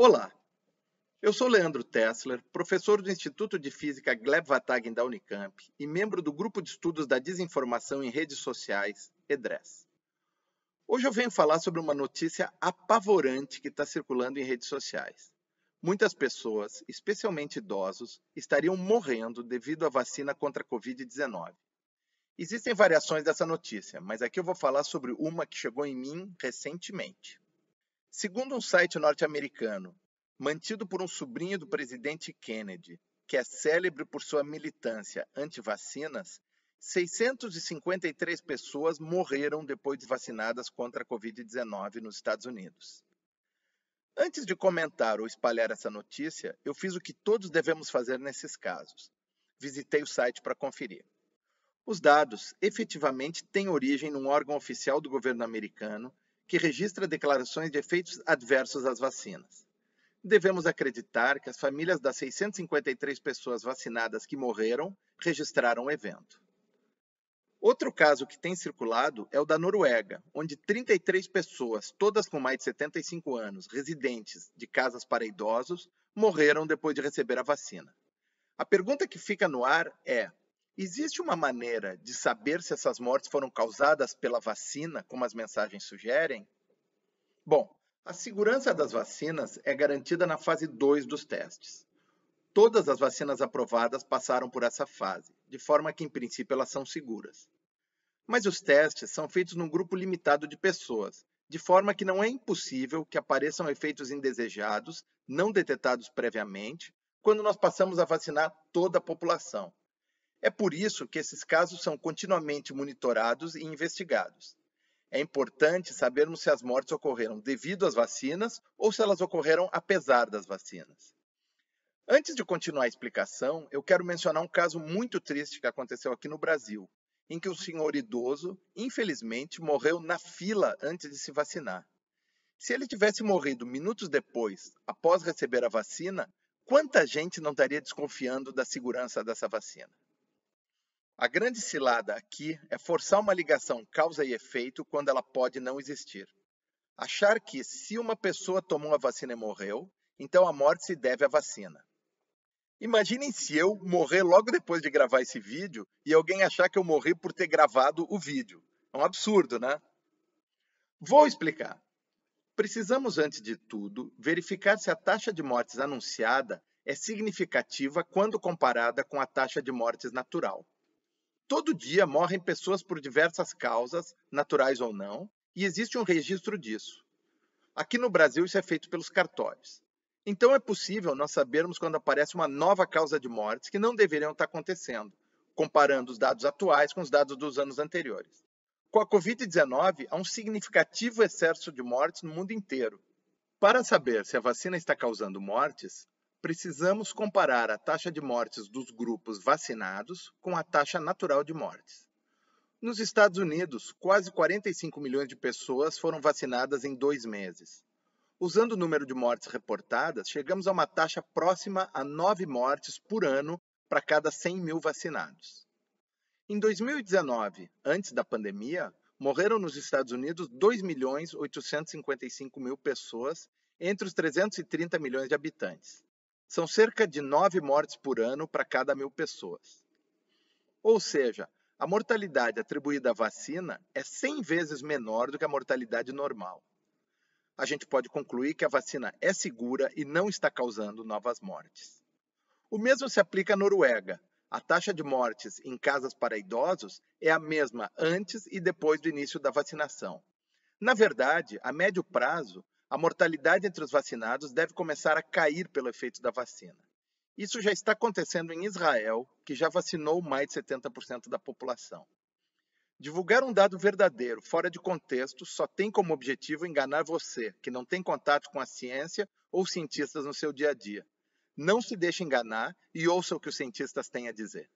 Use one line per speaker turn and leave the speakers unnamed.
Olá, eu sou Leandro Tessler, professor do Instituto de Física Gleb Vatagen da Unicamp e membro do Grupo de Estudos da Desinformação em Redes Sociais, EDRES. Hoje eu venho falar sobre uma notícia apavorante que está circulando em redes sociais. Muitas pessoas, especialmente idosos, estariam morrendo devido à vacina contra a Covid-19. Existem variações dessa notícia, mas aqui eu vou falar sobre uma que chegou em mim recentemente. Segundo um site norte-americano, mantido por um sobrinho do presidente Kennedy, que é célebre por sua militância anti-vacinas, 653 pessoas morreram depois de vacinadas contra a Covid-19 nos Estados Unidos. Antes de comentar ou espalhar essa notícia, eu fiz o que todos devemos fazer nesses casos. Visitei o site para conferir. Os dados efetivamente têm origem num órgão oficial do governo americano que registra declarações de efeitos adversos às vacinas. Devemos acreditar que as famílias das 653 pessoas vacinadas que morreram registraram o evento. Outro caso que tem circulado é o da Noruega, onde 33 pessoas, todas com mais de 75 anos, residentes de casas para idosos, morreram depois de receber a vacina. A pergunta que fica no ar é: Existe uma maneira de saber se essas mortes foram causadas pela vacina, como as mensagens sugerem? Bom, a segurança das vacinas é garantida na fase 2 dos testes. Todas as vacinas aprovadas passaram por essa fase, de forma que, em princípio, elas são seguras. Mas os testes são feitos num grupo limitado de pessoas, de forma que não é impossível que apareçam efeitos indesejados, não detectados previamente, quando nós passamos a vacinar toda a população, é por isso que esses casos são continuamente monitorados e investigados. É importante sabermos se as mortes ocorreram devido às vacinas ou se elas ocorreram apesar das vacinas. Antes de continuar a explicação, eu quero mencionar um caso muito triste que aconteceu aqui no Brasil, em que um senhor idoso, infelizmente, morreu na fila antes de se vacinar. Se ele tivesse morrido minutos depois, após receber a vacina, quanta gente não estaria desconfiando da segurança dessa vacina? A grande cilada aqui é forçar uma ligação causa e efeito quando ela pode não existir. Achar que se uma pessoa tomou a vacina e morreu, então a morte se deve à vacina. Imaginem se eu morrer logo depois de gravar esse vídeo e alguém achar que eu morri por ter gravado o vídeo. É um absurdo, né? Vou explicar. Precisamos, antes de tudo, verificar se a taxa de mortes anunciada é significativa quando comparada com a taxa de mortes natural. Todo dia morrem pessoas por diversas causas, naturais ou não, e existe um registro disso. Aqui no Brasil, isso é feito pelos cartórios. Então, é possível nós sabermos quando aparece uma nova causa de mortes que não deveriam estar acontecendo, comparando os dados atuais com os dados dos anos anteriores. Com a Covid-19, há um significativo excesso de mortes no mundo inteiro. Para saber se a vacina está causando mortes, precisamos comparar a taxa de mortes dos grupos vacinados com a taxa natural de mortes. Nos Estados Unidos, quase 45 milhões de pessoas foram vacinadas em dois meses. Usando o número de mortes reportadas, chegamos a uma taxa próxima a 9 mortes por ano para cada 100 mil vacinados. Em 2019, antes da pandemia, morreram nos Estados Unidos 2 milhões 855 mil pessoas entre os 330 milhões de habitantes. São cerca de nove mortes por ano para cada mil pessoas. Ou seja, a mortalidade atribuída à vacina é 100 vezes menor do que a mortalidade normal. A gente pode concluir que a vacina é segura e não está causando novas mortes. O mesmo se aplica à Noruega. A taxa de mortes em casas para idosos é a mesma antes e depois do início da vacinação. Na verdade, a médio prazo, a mortalidade entre os vacinados deve começar a cair pelo efeito da vacina. Isso já está acontecendo em Israel, que já vacinou mais de 70% da população. Divulgar um dado verdadeiro, fora de contexto, só tem como objetivo enganar você, que não tem contato com a ciência ou cientistas no seu dia a dia. Não se deixe enganar e ouça o que os cientistas têm a dizer.